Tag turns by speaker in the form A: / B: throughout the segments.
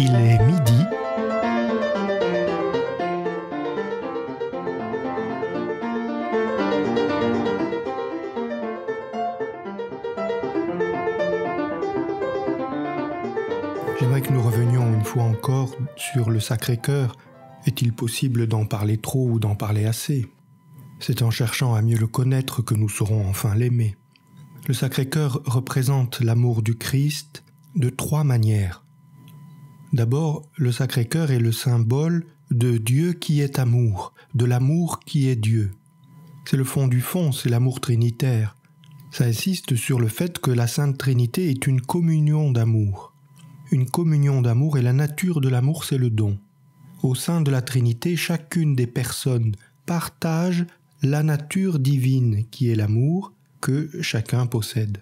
A: Il est midi. J'aimerais que nous revenions une fois encore sur le Sacré-Cœur. Est-il possible d'en parler trop ou d'en parler assez C'est en cherchant à mieux le connaître que nous saurons enfin l'aimer. Le Sacré-Cœur représente l'amour du Christ de trois manières. D'abord, le Sacré-Cœur est le symbole de Dieu qui est amour, de l'amour qui est Dieu. C'est le fond du fond, c'est l'amour trinitaire. Ça insiste sur le fait que la Sainte Trinité est une communion d'amour. Une communion d'amour et la nature de l'amour, c'est le don. Au sein de la Trinité, chacune des personnes partage la nature divine qui est l'amour que chacun possède.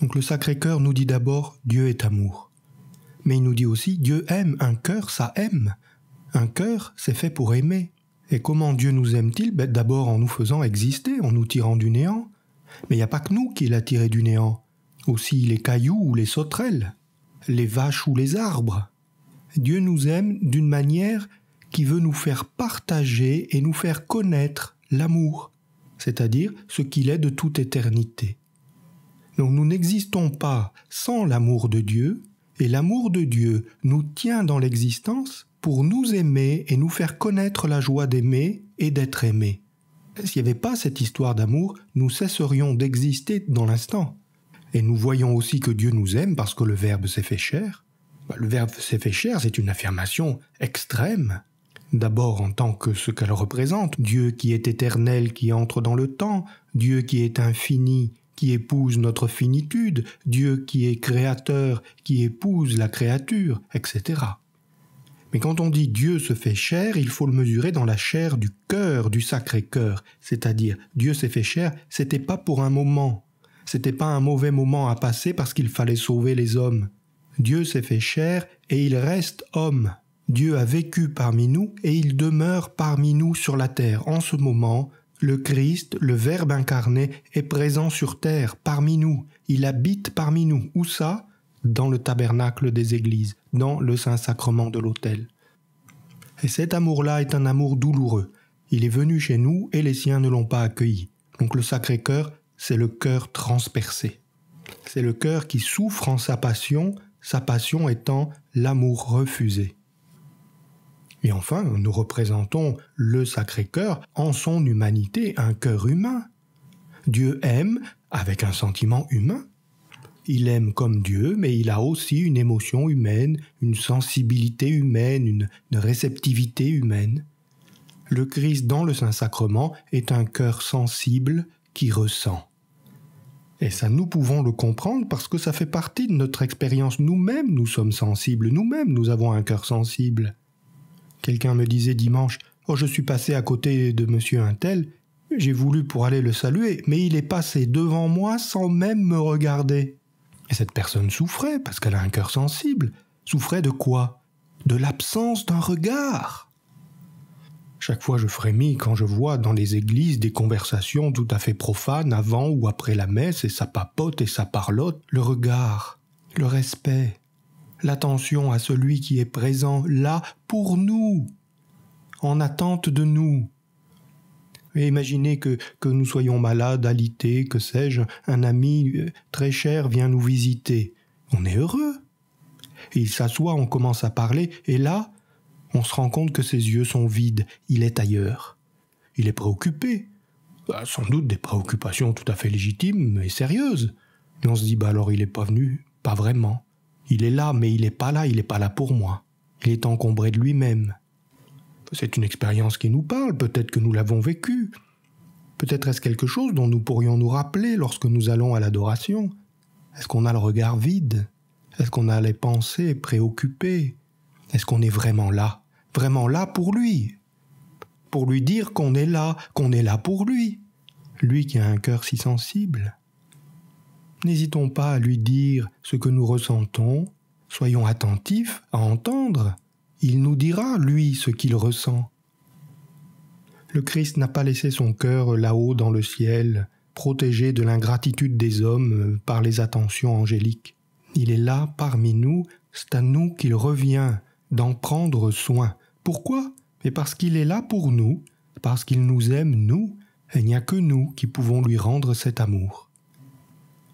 A: Donc le Sacré-Cœur nous dit d'abord Dieu est amour mais il nous dit aussi Dieu aime, un cœur ça aime. Un cœur c'est fait pour aimer. Et comment Dieu nous aime-t-il ben, D'abord en nous faisant exister, en nous tirant du néant. Mais il n'y a pas que nous qui l'a tiré du néant. Aussi les cailloux ou les sauterelles, les vaches ou les arbres. Dieu nous aime d'une manière qui veut nous faire partager et nous faire connaître l'amour, c'est-à-dire ce qu'il est de toute éternité. Donc nous n'existons pas sans l'amour de Dieu, et l'amour de Dieu nous tient dans l'existence pour nous aimer et nous faire connaître la joie d'aimer et d'être aimé. S'il n'y avait pas cette histoire d'amour, nous cesserions d'exister dans l'instant. Et nous voyons aussi que Dieu nous aime parce que le Verbe s'est fait chair. Bah, le Verbe s'est fait chair, c'est une affirmation extrême. D'abord en tant que ce qu'elle représente, Dieu qui est éternel, qui entre dans le temps, Dieu qui est infini, qui épouse notre finitude, Dieu qui est créateur, qui épouse la créature, etc. Mais quand on dit Dieu se fait chair, il faut le mesurer dans la chair du cœur, du sacré cœur, c'est-à-dire Dieu s'est fait chair, c'était pas pour un moment, c'était pas un mauvais moment à passer parce qu'il fallait sauver les hommes. Dieu s'est fait chair et il reste homme. Dieu a vécu parmi nous et il demeure parmi nous sur la terre en ce moment le Christ, le Verbe incarné, est présent sur terre, parmi nous. Il habite parmi nous. Où ça Dans le tabernacle des églises, dans le Saint-Sacrement de l'autel. Et cet amour-là est un amour douloureux. Il est venu chez nous et les siens ne l'ont pas accueilli. Donc le Sacré-Cœur, c'est le cœur transpercé. C'est le cœur qui souffre en sa passion, sa passion étant l'amour refusé. Et enfin, nous représentons le Sacré-Cœur en son humanité, un cœur humain. Dieu aime avec un sentiment humain. Il aime comme Dieu, mais il a aussi une émotion humaine, une sensibilité humaine, une, réceptivité humaine. Le Christ dans le Saint-Sacrement est un cœur sensible qui ressent. Et ça, nous pouvons le comprendre parce que ça fait partie de notre expérience. Nous-mêmes, nous sommes sensibles. Nous-mêmes, nous avons un cœur sensible. Quelqu'un me disait dimanche Oh, je suis passé à côté de monsieur un tel. J'ai voulu pour aller le saluer, mais il est passé devant moi sans même me regarder. Et cette personne souffrait, parce qu'elle a un cœur sensible. Souffrait de quoi De l'absence d'un regard. Chaque fois je frémis quand je vois dans les églises des conversations tout à fait profanes avant ou après la messe, et ça papote et ça parlote, le regard, le respect, l'attention à celui qui est présent là pour nous, en attente de nous. imaginez que, nous soyons malades, alités, que sais-je, un ami euh, très cher vient nous visiter. On est heureux. il s'assoit, on commence à parler, et là, on se rend compte que ses yeux sont vides, il est ailleurs. Il est préoccupé. Bah, sans doute des préoccupations tout à fait légitimes et sérieuses. on se dit, bah alors il n'est pas venu, pas vraiment. Il est là, mais il n'est pas là, il n'est pas là pour moi. Il est encombré de lui-même. C'est une expérience qui nous parle, peut-être que nous l'avons vécue. Peut-être est-ce quelque chose dont nous pourrions nous rappeler lorsque nous allons à l'adoration. Est-ce qu'on a le regard vide Est-ce qu'on a les pensées préoccupées Est-ce qu'on est vraiment là Vraiment là pour lui Pour lui dire qu'on est là, qu'on est là pour lui Lui qui a un cœur si sensible n'hésitons pas à lui dire ce que nous ressentons, soyons attentifs à entendre, il nous dira, lui, ce qu'il ressent. Le Christ n'a pas laissé son cœur là-haut dans le ciel, protégé de l'ingratitude des hommes par les attentions angéliques. Il est là parmi nous, c'est à nous qu'il revient d'en prendre soin. Pourquoi Mais parce qu'il est là pour nous, parce qu'il nous aime, nous, et il n'y a que nous qui pouvons lui rendre cet amour.